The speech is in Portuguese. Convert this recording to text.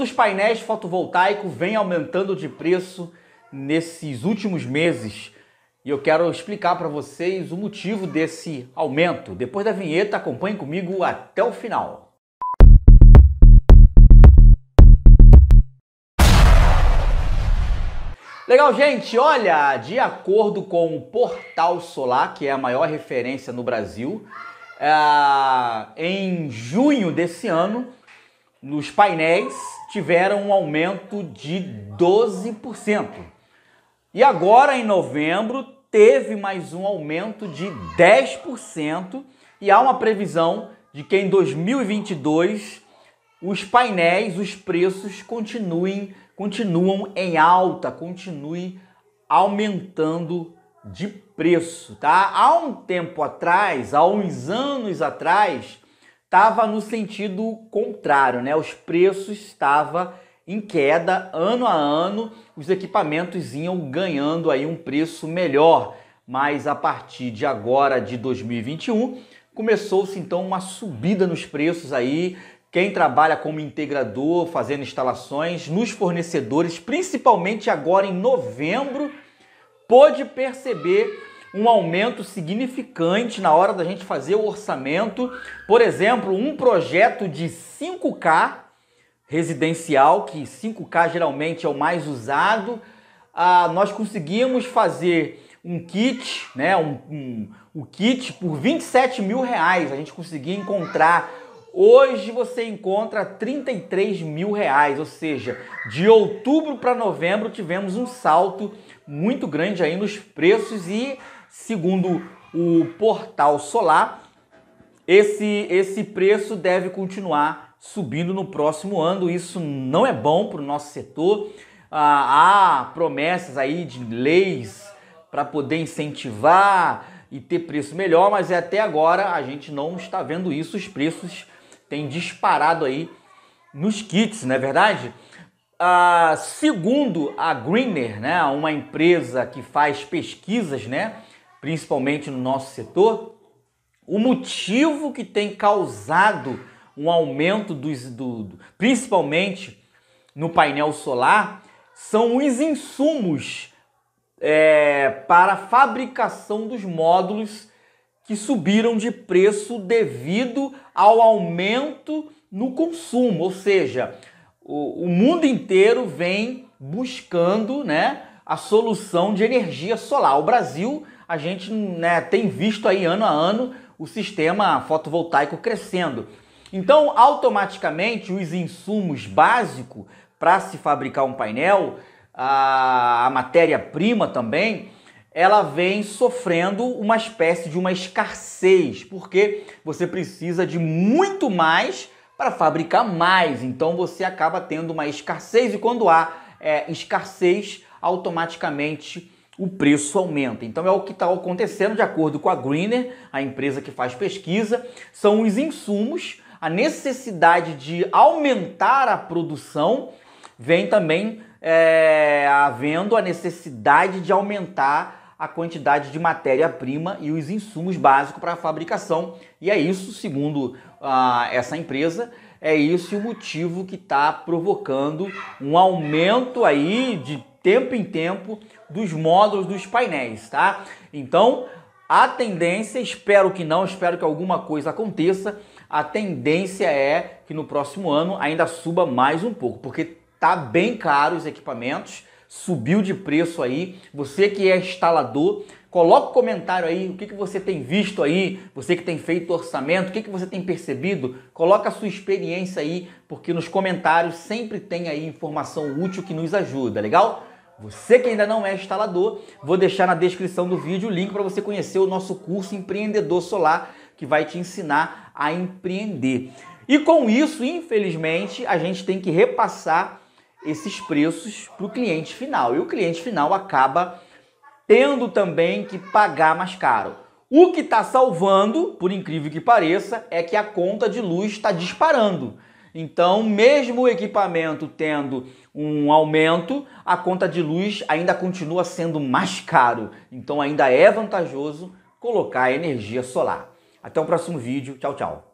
Os painéis fotovoltaicos vêm aumentando de preço nesses últimos meses e eu quero explicar para vocês o motivo desse aumento. Depois da vinheta, acompanhe comigo até o final. Legal, gente. Olha, de acordo com o Portal Solar, que é a maior referência no Brasil, é... em junho desse ano, nos painéis tiveram um aumento de 12%. E agora, em novembro, teve mais um aumento de 10%, e há uma previsão de que em 2022 os painéis, os preços continuem, continuam em alta, continue aumentando de preço, tá? Há um tempo atrás, há uns anos atrás, estava no sentido contrário, né? Os preços estavam em queda ano a ano, os equipamentos iam ganhando aí um preço melhor, mas a partir de agora de 2021 começou-se então uma subida nos preços aí. Quem trabalha como integrador, fazendo instalações nos fornecedores, principalmente agora em novembro, pôde perceber um aumento significante na hora da gente fazer o orçamento. Por exemplo, um projeto de 5K residencial, que 5K geralmente é o mais usado, ah, nós conseguimos fazer um kit, né, um, um, kit por 27 mil reais. A gente conseguia encontrar Hoje você encontra 33 mil reais, ou seja, de outubro para novembro tivemos um salto muito grande aí nos preços e Segundo o portal Solar, esse, esse preço deve continuar subindo no próximo ano. Isso não é bom para o nosso setor. Ah, há promessas aí de leis para poder incentivar e ter preço melhor, mas é até agora a gente não está vendo isso. Os preços têm disparado aí nos kits, não é verdade? Ah, segundo a Greener, né, uma empresa que faz pesquisas, né? principalmente no nosso setor, o motivo que tem causado um aumento dos, do, do, principalmente no painel solar, são os insumos é, para fabricação dos módulos que subiram de preço devido ao aumento no consumo, ou seja, o, o mundo inteiro vem buscando, né, a solução de energia solar. O Brasil a gente né, tem visto aí ano a ano o sistema fotovoltaico crescendo. Então, automaticamente, os insumos básicos para se fabricar um painel, a, a matéria-prima também, ela vem sofrendo uma espécie de uma escassez, porque você precisa de muito mais para fabricar mais. Então você acaba tendo uma escassez e quando há é, escassez, automaticamente o preço aumenta. Então é o que está acontecendo de acordo com a Greener, a empresa que faz pesquisa, são os insumos, a necessidade de aumentar a produção, vem também é, havendo a necessidade de aumentar a quantidade de matéria-prima e os insumos básicos para a fabricação. E é isso, segundo ah, essa empresa, é isso o motivo que está provocando um aumento aí de tempo em tempo dos módulos dos painéis, tá? Então, a tendência, espero que não, espero que alguma coisa aconteça, a tendência é que no próximo ano ainda suba mais um pouco, porque tá bem caro os equipamentos, subiu de preço aí. Você que é instalador, coloca o um comentário aí, o que, que você tem visto aí, você que tem feito orçamento, o que, que você tem percebido, coloca a sua experiência aí, porque nos comentários sempre tem aí informação útil que nos ajuda, legal? Você que ainda não é instalador, vou deixar na descrição do vídeo o link para você conhecer o nosso curso Empreendedor Solar, que vai te ensinar a empreender. E com isso, infelizmente, a gente tem que repassar esses preços para o cliente final. E o cliente final acaba tendo também que pagar mais caro. O que está salvando, por incrível que pareça, é que a conta de luz está disparando. Então, mesmo o equipamento tendo um aumento, a conta de luz ainda continua sendo mais caro. Então ainda é vantajoso colocar energia solar. Até o próximo vídeo. Tchau, tchau.